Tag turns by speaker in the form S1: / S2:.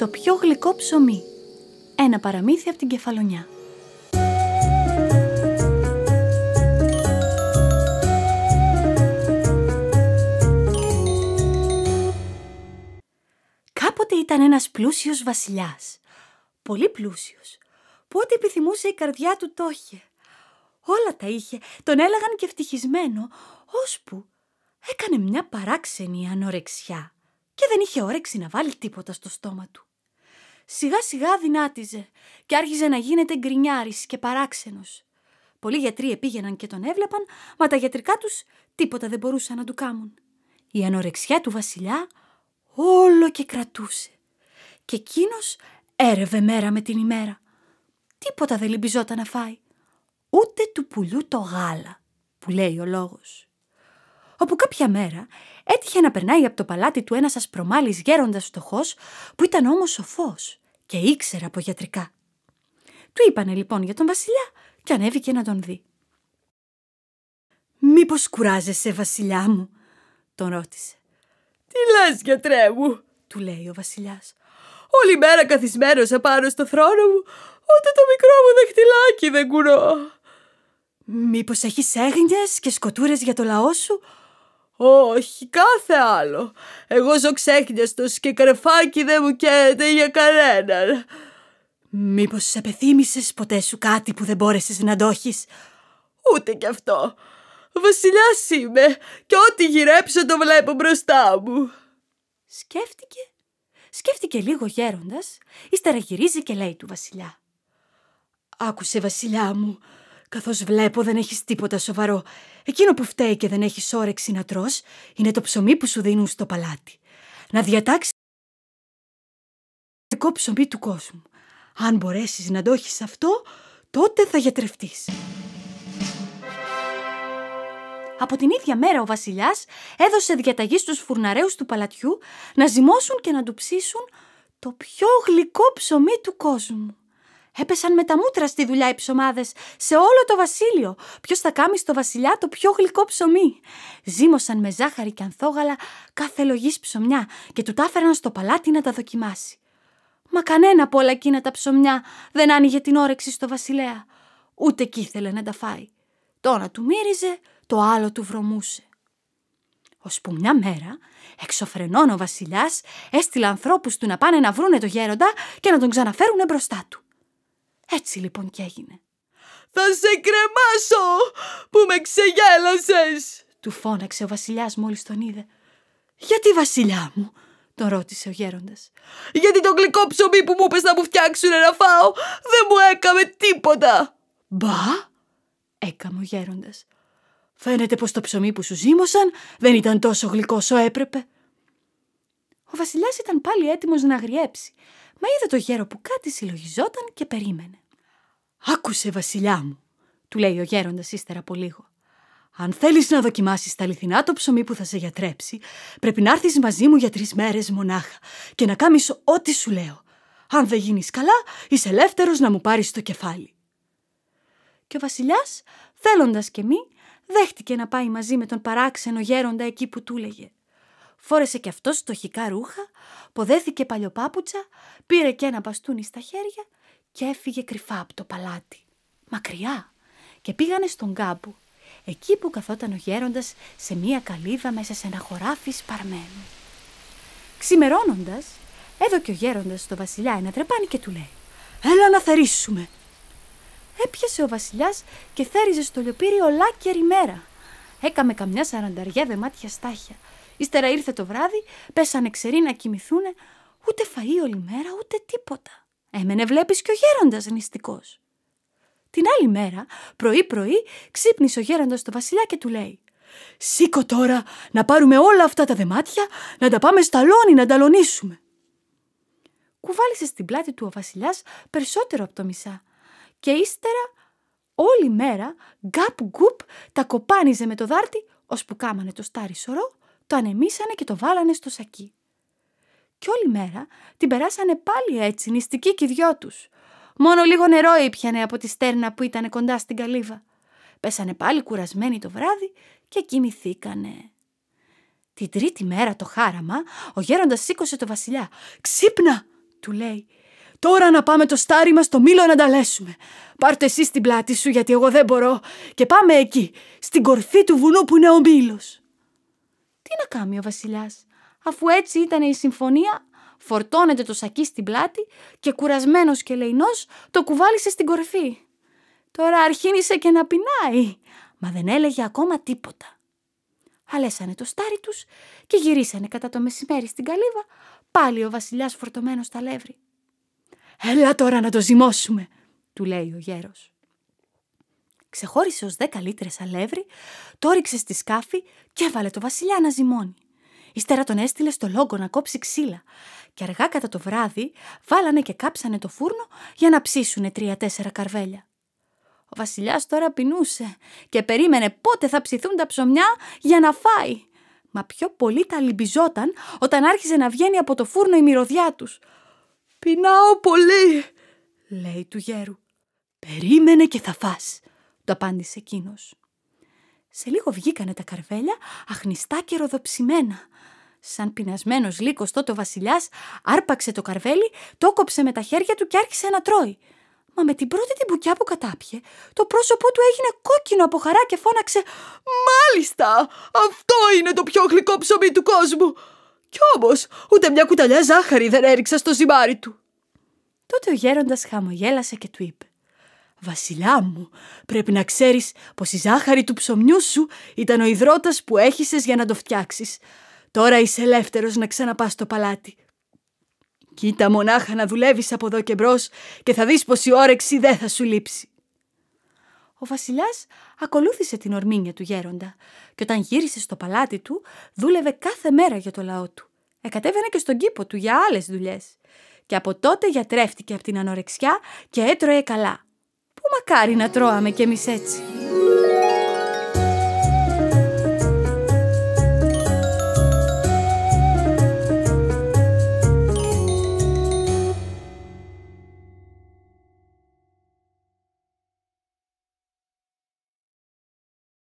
S1: Το πιο γλυκό ψωμί. Ένα παραμύθι από την κεφαλονιά. Κάποτε ήταν ένας πλούσιος βασιλιάς. Πολύ πλούσιος. Που ό,τι επιθυμούσε η καρδιά του το είχε. Όλα τα είχε, τον έλεγαν και ευτυχισμένο, ώσπου έκανε μια παράξενη ανορεξιά και δεν είχε όρεξη να βάλει τίποτα στο στόμα του σιγά σιγά δυνάτιζε και άρχιζε να γίνεται γκρινιάρης και παράξενος. Πολλοί γιατροί επήγαιναν και τον έβλεπαν, μα τα γιατρικά τους τίποτα δεν μπορούσαν να του κάμουν. Η ανορεξιά του βασιλιά όλο και κρατούσε. Και εκείνος έρευε μέρα με την ημέρα. Τίποτα δεν λυμπιζόταν να φάει. Ούτε του πουλιού το γάλα, που λέει ο λόγος. Όπου κάποια μέρα έτυχε να περνάει από το παλάτι του ένας ασπρομάλης γέροντας φτωχός που ήταν όμως και ήξερε από γιατρικά. Του είπανε λοιπόν για τον βασιλιά και ανέβηκε να τον δει. «Μήπως κουράζεσαι, βασιλιά μου» τον ρώτησε. «Τι λες, γιατρέ μου» του λέει ο βασιλιάς. «Όλη μέρα καθισμένος απάνω στο θρόνο μου, ούτε το μικρό μου δαχτυλάκι δεν κουρώ». «Μήπως έχεις έγνοιες και σκοτούρες για το λαό σου» Όχι, κάθε άλλο. Εγώ ζω ξέχνιαστος και κρεφάκι δεν μου καίεται για κανέναν. Μήπως απεθύμησες ποτέ σου κάτι που δεν μπόρεσες να αντόχεις. Ούτε κι αυτό. Βασιλιάς είμαι και ό,τι γυρέψω το βλέπω μπροστά μου. Σκέφτηκε. Σκέφτηκε λίγο γέροντας, ύστερα γυρίζει και λέει του βασιλιά. Άκουσε βασιλιά μου, Καθώς βλέπω δεν έχεις τίποτα σοβαρό. Εκείνο που φταίει και δεν έχεις όρεξη να τρως είναι το ψωμί που σου δίνουν στο παλάτι. Να διατάξεις το ψωμί του κόσμου. Αν μπορέσεις να το έχεις αυτό, τότε θα γιατρευτείς. Από την ίδια μέρα ο βασιλιάς έδωσε διαταγή στους φουρναρέους του παλατιού να ζυμώσουν και να του ψήσουν το πιο γλυκό ψωμί του κόσμου. Έπεσαν με τα μούτρα στη δουλειά οι ψωμάδες, σε όλο το βασίλειο. Ποιος θα κάνει στο βασιλιά το πιο γλυκό ψωμί. Ζήμωσαν με ζάχαρη και ανθόγαλα κάθε λογής ψωμιά και του τα έφεραν στο παλάτι να τα δοκιμάσει. Μα κανένα από όλα εκείνα τα ψωμιά δεν άνοιγε την όρεξη στο βασιλέα. Ούτε κι ήθελε να τα φάει. Το του μύριζε, το άλλο του βρωμούσε. Ώσπου μια μέρα, εξωφρενών ο βασιλιάς έστειλε ανθρώπους του να πάνε να βρούνε το γέροντα και να τον ξαναφέρουνε μπροστά του. Έτσι λοιπόν κι έγινε. «Θα σε κρεμάσω που με ξεγέλασες» του φώναξε ο βασιλιάς μόλις τον είδε. «Γιατί βασιλιά μου» τον ρώτησε ο γέροντας. «Γιατί το γλυκό ψωμί που μου είπες να μου φτιάξουν να φάω δεν μου έκαμε τίποτα» «Μπα» έκαμε ο γέροντας. «Φαίνεται πως το ψωμί που σου ζήμωσαν δεν ήταν τόσο γλυκό όσο έπρεπε» Ο βασιλιάς ήταν πάλι έτοιμος να αγριέψει μα είδε το γέρο που κάτι συλλογιζόταν και περίμενε. «Άκουσε, βασιλιά μου», του λέει ο γέροντας ύστερα από λίγο. «Αν θέλεις να δοκιμάσεις τα αληθινά το ψωμί που θα σε γιατρέψει, πρέπει να έρθεις μαζί μου για τρεις μέρες μονάχα και να κάνεις ό,τι σου λέω. Αν δεν γίνεις καλά, είσαι ελεύθερος να μου πάρεις το κεφάλι». Και ο βασιλιάς, θέλοντας και μη, δέχτηκε να πάει μαζί με τον παράξενο γέροντα εκεί που του λέγε. Φόρεσε και αυτός στοχικά ρούχα, ποδέθηκε παλιοπάπουτσα, πήρε και ένα μπαστούνι στα χέρια και έφυγε κρυφά από το παλάτι. Μακριά και πήγανε στον κάμπο, εκεί που καθόταν ο γέροντας σε μία καλύβα μέσα σε ένα χωράφι σπαρμένο. Ξημερώνοντας, έδωκε ο γέροντας στο βασιλιά ένα τρεπάνι και του λέει «Έλα να θερίσουμε». Έπιασε ο βασιλιάς και θέριζε στο λιοπύρι ολάκερη μέρα. Έκαμε καμιά σαρανταριέ δεμάτια στάχια Ύστερα ήρθε το βράδυ, πέσανε ξεροί να κοιμηθούν, ούτε φαΐ όλη μέρα, ούτε τίποτα. Έμενε βλέπεις και ο γέροντας νηστικός. Την άλλη μέρα, πρωί-πρωί, ξύπνησε ο γέροντας το βασιλιά και του λέει «Σήκω τώρα να πάρουμε όλα αυτά τα δεμάτια, να τα πάμε στα λόνι να τα Κουβάλισε στην πλάτη του ο βασιλιάς περισσότερο από το μισά και ύστερα όλη μέρα γκάπ γκουπ τα κοπάνιζε με το δάρτι ώσπου κάμανε το στάρι σωρό το ανεμίσανε και το βάλανε στο σακί. Κι όλη μέρα την περάσανε πάλι έτσι, νηστικοί και οι δυο τους. Μόνο λίγο νερό ήπιανε από τη στέρνα που ήταν κοντά στην καλύβα. Πέσανε πάλι κουρασμένοι το βράδυ και κοιμηθήκανε. Την τρίτη μέρα το χάραμα, ο γέροντας σήκωσε το βασιλιά. «Ξύπνα!» του λέει. «Τώρα να πάμε το στάρι μας στο μήλο να ανταλέσουμε. Πάρτε εσύ την πλάτη σου γιατί εγώ δεν μπορώ και πάμε εκεί, στην κορφή του βουνού που είναι ο μήλος. Τι να κάνει ο Βασιλιάς, αφού έτσι ήταν η συμφωνία, φορτώνεται το σακί στην πλάτη και κουρασμένος και λεϊνό το κουβάλισε στην κορφή. Τώρα αρχίνησε και να πεινάει, μα δεν έλεγε ακόμα τίποτα. Αλέσανε το στάρι τους και γυρίσανε κατά το μεσημέρι στην καλύβα, πάλι ο Βασιλιάς φορτωμένος τα λεύρη. «Έλα τώρα να το ζυμώσουμε», του λέει ο γέρος ξεχώρισε ως δέκα λίτρες αλεύρι, το ρίξε στη σκάφη και έβαλε το βασιλιά να ζυμώνει. Ύστερα τον έστειλε στο λόγο να κόψει ξύλα και αργά κατά το βράδυ βάλανε και κάψανε το φούρνο για να ψήσουνε τρία-τέσσερα καρβέλια. Ο βασιλιάς τώρα πεινούσε και περίμενε πότε θα ψηθούν τα ψωμιά για να φάει. Μα πιο πολύ τα λυμπιζόταν όταν άρχισε να βγαίνει από το φούρνο η μυρωδιά τους. «Πεινάω πολύ», λέει του γέρου. «Περίμενε και θα φας». Το απάντησε εκείνος. Σε λίγο βγήκανε τα καρβέλια, αχνιστά και ροδοψημένα. Σαν πεινασμένος λύκος τότε ο Βασιλιάς άρπαξε το καρβέλι, το κόψε με τα χέρια του και άρχισε να τρώει. Μα με την πρώτη την μπουκιά που κατάπιε, το πρόσωπό του έγινε κόκκινο από χαρά και φώναξε «Μάλιστα! Αυτό είναι το πιο γλυκό ψωμί του κόσμου! Κι όμως ούτε μια κουταλιά ζάχαρη δεν έριξα στο ζυμάρι του!» Τότε ο γέροντας χαμογέλασε και του είπε «Βασιλιά μου, πρέπει να ξέρεις πως η ζάχαρη του ψωμιού σου ήταν ο υδρότας που έχησες για να το φτιάξεις. Τώρα είσαι ελεύθερος να ξαναπάς στο παλάτι. Κοίτα μονάχα να δουλεύεις από εδώ και μπρος και θα δεις πως η όρεξη δεν θα σου λείψει». Ο βασιλιάς ακολούθησε την ορμήνια του γέροντα και όταν γύρισε στο παλάτι του δούλευε κάθε μέρα για το λαό του. Εκατέβαινε και στον κήπο του για άλλες δουλειές. Και από τότε γιατρεύτηκε από την ανορεξιά και έτρωε καλά. Μακάρι να τρώαμε κι εμείς έτσι.